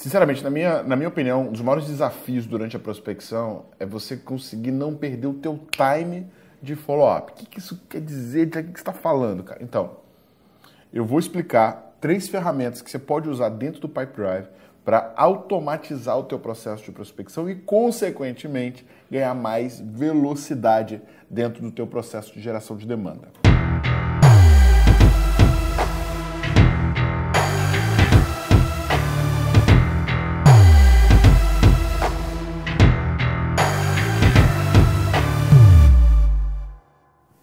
Sinceramente, na minha, na minha opinião, um dos maiores desafios durante a prospecção é você conseguir não perder o teu time de follow-up. O que, que, isso quer dizer? De que, que você está falando, cara? Então, eu vou explicar três ferramentas que você pode usar dentro do Pipedrive para automatizar o teu processo de prospecção e, consequentemente, ganhar mais velocidade dentro do teu processo de geração de demanda.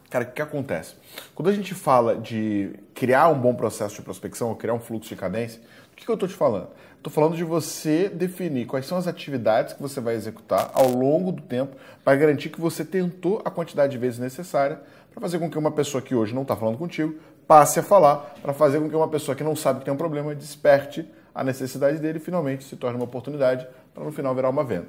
Cara, o que acontece? Quando a gente fala de criar um bom processo de prospecção, ou criar um fluxo de cadência, o que, que eu estou te falando? Estou falando de você definir quais são as atividades que você vai executar ao longo do tempo para garantir que você tentou a quantidade de vezes necessária para fazer com que uma pessoa que hoje não está falando contigo passe a falar, para fazer com que uma pessoa que não sabe que tem um problema desperte a necessidade dele e finalmente se torne uma oportunidade para no final virar uma venda.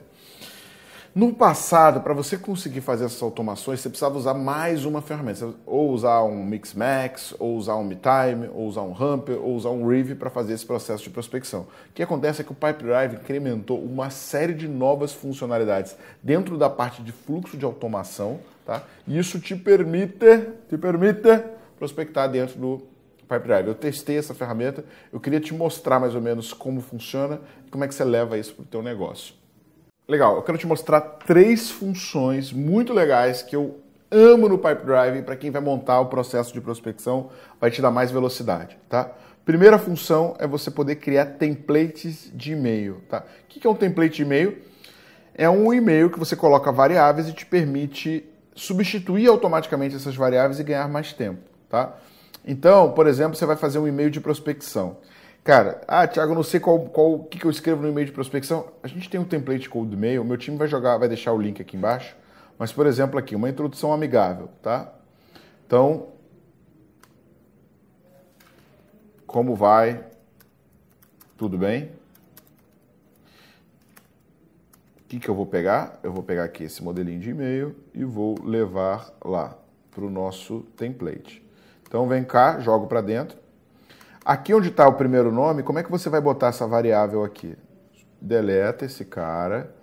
No passado, para você conseguir fazer essas automações, você precisava usar mais uma ferramenta. Ou usar um Mixmax, ou usar um MeTime, ou usar um Ramper, ou usar um Reeve para fazer esse processo de prospecção. O que acontece é que o Pipedrive incrementou uma série de novas funcionalidades dentro da parte de fluxo de automação, tá? E isso te permite, te permite prospectar dentro do Pipedrive. Eu testei essa ferramenta, eu queria te mostrar mais ou menos como funciona e como é que você leva isso para o teu negócio. Legal, eu quero te mostrar três funções muito legais que eu amo no Pipe Driving para quem vai montar o processo de prospecção, vai te dar mais velocidade, tá? Primeira função é você poder criar templates de e-mail, tá? O que é um template de e-mail? É um e-mail que você coloca variáveis e te permite substituir automaticamente essas variáveis e ganhar mais tempo, tá? Então, por exemplo, você vai fazer um e-mail de prospecção. Cara, ah, Thiago, não sei qual, qual que, que eu escrevo no e-mail de prospecção. A gente tem um template cold mail, meu time vai jogar, vai deixar o link aqui embaixo. Mas, por exemplo, aqui, uma introdução amigável, tá? Então, como vai? Tudo bem? O que, que eu vou pegar? Eu vou pegar aqui esse modelinho de e-mail e vou levar lá para o nosso template. Então, vem cá, jogo para dentro Aqui onde está o primeiro nome, como é que você vai botar essa variável aqui? Deleta esse cara.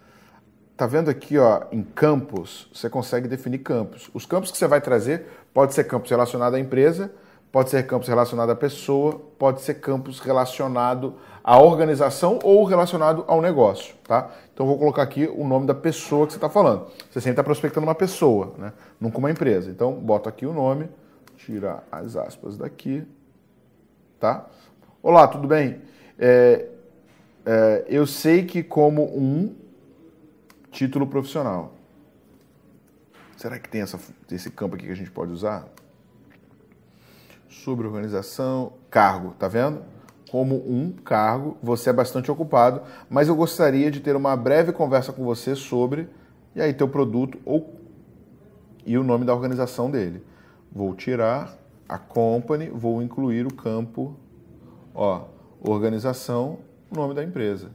Tá vendo aqui, ó, em campos, você consegue definir campos. Os campos que você vai trazer pode ser campos relacionados à empresa, pode ser campos relacionado à pessoa, pode ser campos relacionado à organização ou relacionado ao negócio, tá? Então vou colocar aqui o nome da pessoa que você está falando. Você sempre está prospectando uma pessoa, né? Nunca uma empresa. Então boto aqui o nome, tirar as aspas daqui, tá? Olá, tudo bem? É, é, eu sei que como um título profissional. Será que tem essa, esse campo aqui que a gente pode usar? Sobre organização, cargo, tá vendo? Como um cargo, você é bastante ocupado, mas eu gostaria de ter uma breve conversa com você sobre, e aí, teu produto ou e o nome da organização dele. Vou tirar a company, vou incluir o campo, ó, organização, o nome da empresa.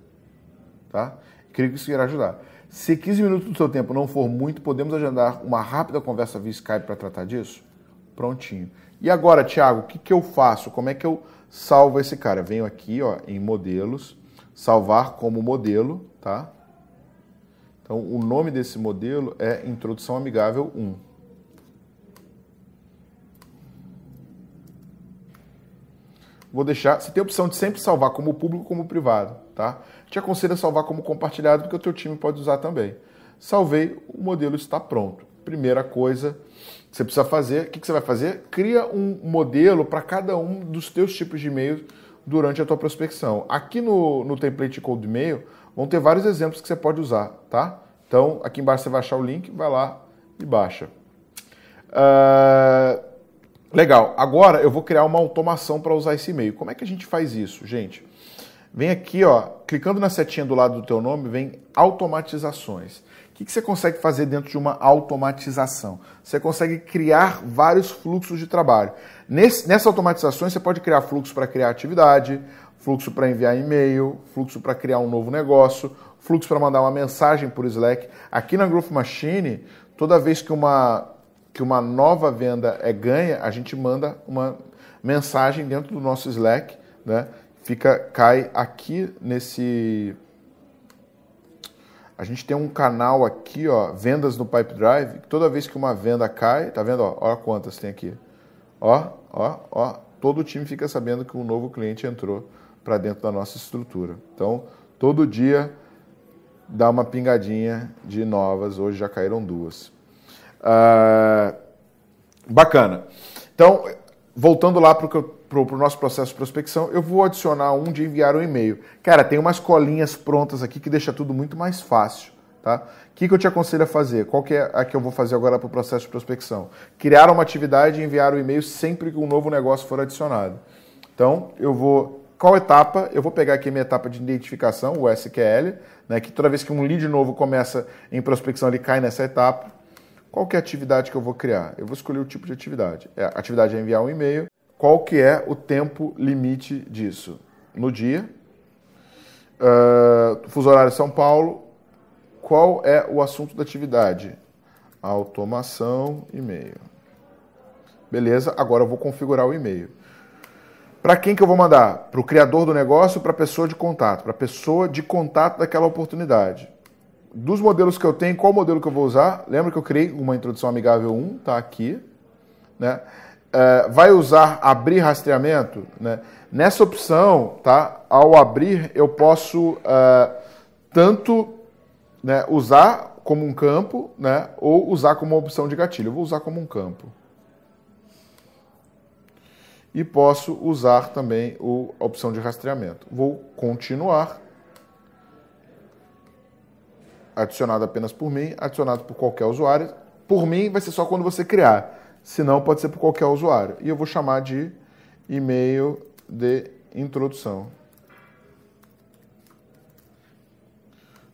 Tá? Creio que isso irá ajudar. Se 15 minutos do seu tempo não for muito, podemos agendar uma rápida conversa via Skype para tratar disso? Prontinho. E agora, Thiago, o que, que eu faço? Como é que eu salvo esse cara? Eu venho aqui ó, em modelos, salvar como modelo, tá? Então, o nome desse modelo é Introdução Amigável 1. Vou deixar, você tem a opção de sempre salvar como público como privado, tá? Te aconselho a salvar como compartilhado, porque o teu time pode usar também. Salvei, o modelo está pronto. Primeira coisa que você precisa fazer, o que, que você vai fazer? Cria um modelo para cada um dos teus tipos de e-mail durante a tua prospecção. Aqui no, no template Code e-mail vão ter vários exemplos que você pode usar, tá? Então, aqui embaixo você vai achar o link, vai lá e baixa. Uh, Legal. Agora eu vou criar uma automação para usar esse e-mail. Como é que a gente faz isso, gente? Vem aqui, ó, clicando na setinha do lado do teu nome, vem automatizações. O que, que você consegue fazer dentro de uma automatização? Você consegue criar vários fluxos de trabalho. Nesse, nessa automatizações você pode criar fluxo para criar atividade, fluxo para enviar e-mail, fluxo para criar um novo negócio, fluxo para mandar uma mensagem por Slack. Aqui na Growth Machine, toda vez que uma que uma nova venda é ganha, a gente manda uma mensagem dentro do nosso Slack, né? Fica cai aqui nesse a gente tem um canal aqui, ó, vendas no Pipe Drive. Toda vez que uma venda cai, tá vendo? Ó, quantas tem aqui. Ó, ó, ó. Todo o time fica sabendo que um novo cliente entrou para dentro da nossa estrutura. Então, todo dia dá uma pingadinha de novas. Hoje já caíram duas. Ah, bacana. Então, voltando lá para o pro nosso processo de prospecção, eu vou adicionar um de enviar um e-mail. Cara, tem umas colinhas prontas aqui que deixa tudo muito mais fácil. Tá? O que, que eu te aconselho a fazer? Qual que é a que eu vou fazer agora para o processo de prospecção? Criar uma atividade e enviar o um e-mail sempre que um novo negócio for adicionado. Então, eu vou. Qual etapa? Eu vou pegar aqui a minha etapa de identificação, o SQL, né, que toda vez que um lead novo começa em prospecção, ele cai nessa etapa. Qual que é a atividade que eu vou criar? Eu vou escolher o tipo de atividade. É, a atividade é enviar um e-mail. Qual que é o tempo limite disso? No dia, uh, fuso horário São Paulo, qual é o assunto da atividade? Automação, e-mail. Beleza, agora eu vou configurar o e-mail. Para quem que eu vou mandar? Para o criador do negócio ou para a pessoa de contato? Para a pessoa de contato daquela oportunidade dos modelos que eu tenho, qual modelo que eu vou usar? Lembra que eu criei uma introdução amigável 1, tá aqui. Né? É, vai usar abrir rastreamento? Né? Nessa opção, tá? ao abrir, eu posso é, tanto né, usar como um campo né, ou usar como uma opção de gatilho. Eu vou usar como um campo. E posso usar também o, a opção de rastreamento. Vou continuar adicionado apenas por mim, adicionado por qualquer usuário. Por mim vai ser só quando você criar, Se não pode ser por qualquer usuário. E eu vou chamar de e-mail de introdução.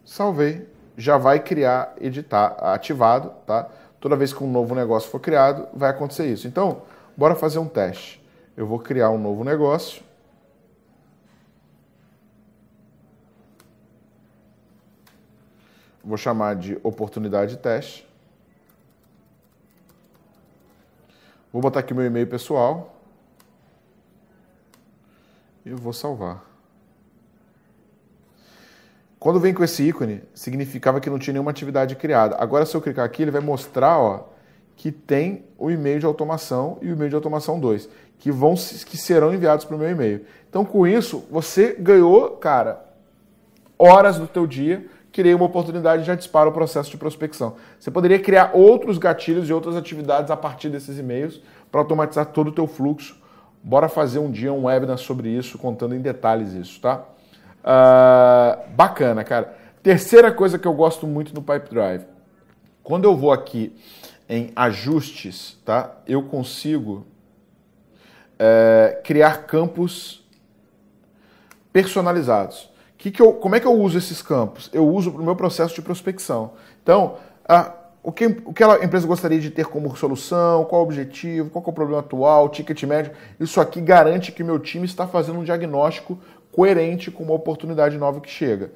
Salvei, já vai criar, editar, ativado, tá? Toda vez que um novo negócio for criado, vai acontecer isso. Então, bora fazer um teste. Eu vou criar um novo negócio. vou chamar de oportunidade teste. Vou botar aqui meu e-mail pessoal. E vou salvar. Quando vem com esse ícone, significava que não tinha nenhuma atividade criada. Agora, se eu clicar aqui, ele vai mostrar ó, que tem o e-mail de automação e o e-mail de automação 2, que, vão, que serão enviados para o meu e-mail. Então, com isso, você ganhou, cara, horas do teu dia criei uma oportunidade e já dispara o processo de prospecção. Você poderia criar outros gatilhos e outras atividades a partir desses e-mails para automatizar todo o teu fluxo. Bora fazer um dia um webinar sobre isso, contando em detalhes isso, tá? Uh, bacana, cara. Terceira coisa que eu gosto muito no Pipe Drive. Quando eu vou aqui em ajustes, tá? Eu consigo eh, criar campos personalizados. Que que eu, como é que eu uso esses campos? Eu uso para o meu processo de prospecção. Então, a, o, que, o que a empresa gostaria de ter como solução, qual o objetivo, qual é o problema atual, ticket médio, isso aqui garante que meu time está fazendo um diagnóstico coerente com uma oportunidade nova que chega.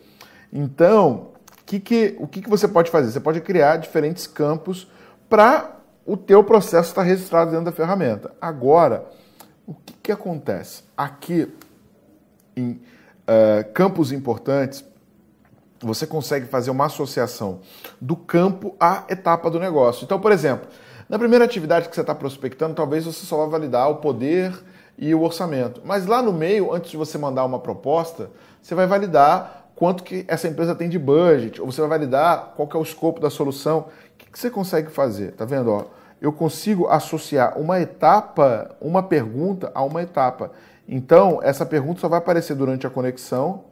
Então, que que, o que, que você pode fazer? Você pode criar diferentes campos para o teu processo estar tá registrado dentro da ferramenta. Agora, o que, que acontece? Aqui, em é, campos importantes, você consegue fazer uma associação do campo à etapa do negócio. Então, por exemplo, na primeira atividade que você está prospectando, talvez você só vá validar o poder e o orçamento. Mas lá no meio, antes de você mandar uma proposta, você vai validar quanto que essa empresa tem de budget, ou você vai validar qual que é o escopo da solução. O que, que você consegue fazer? Tá vendo? Ó, eu consigo associar uma etapa, uma pergunta a uma etapa. Então, essa pergunta só vai aparecer durante a conexão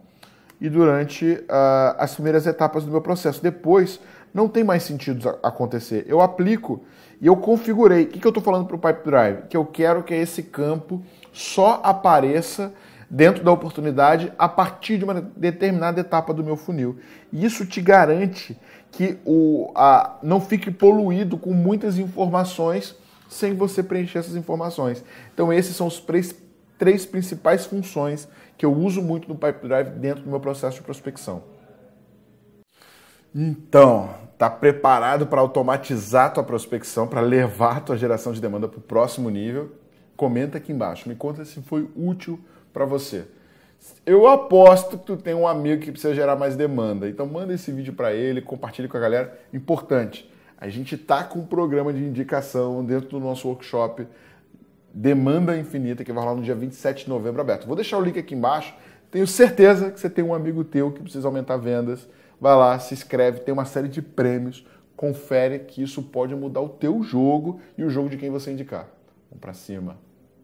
e durante uh, as primeiras etapas do meu processo. Depois, não tem mais sentido acontecer. Eu aplico e eu configurei. O que, que eu estou falando para o Pipe Drive? Que eu quero que esse campo só apareça dentro da oportunidade a partir de uma determinada etapa do meu funil. E isso te garante que o, a, não fique poluído com muitas informações sem você preencher essas informações. Então, esses são os três, três principais funções que eu uso muito no Pipe Drive dentro do meu processo de prospecção. Então, está preparado para automatizar a tua prospecção, para levar a tua geração de demanda para o próximo nível? Comenta aqui embaixo, me conta se foi útil para você. Eu aposto que tu tem um amigo que precisa gerar mais demanda. Então manda esse vídeo para ele, compartilhe com a galera. Importante, a gente tá com um programa de indicação dentro do nosso workshop Demanda Infinita, que vai rolar no dia 27 de novembro aberto. Vou deixar o link aqui embaixo. Tenho certeza que você tem um amigo teu que precisa aumentar vendas. Vai lá, se inscreve, tem uma série de prêmios. Confere que isso pode mudar o teu jogo e o jogo de quem você indicar. Vamos para cima.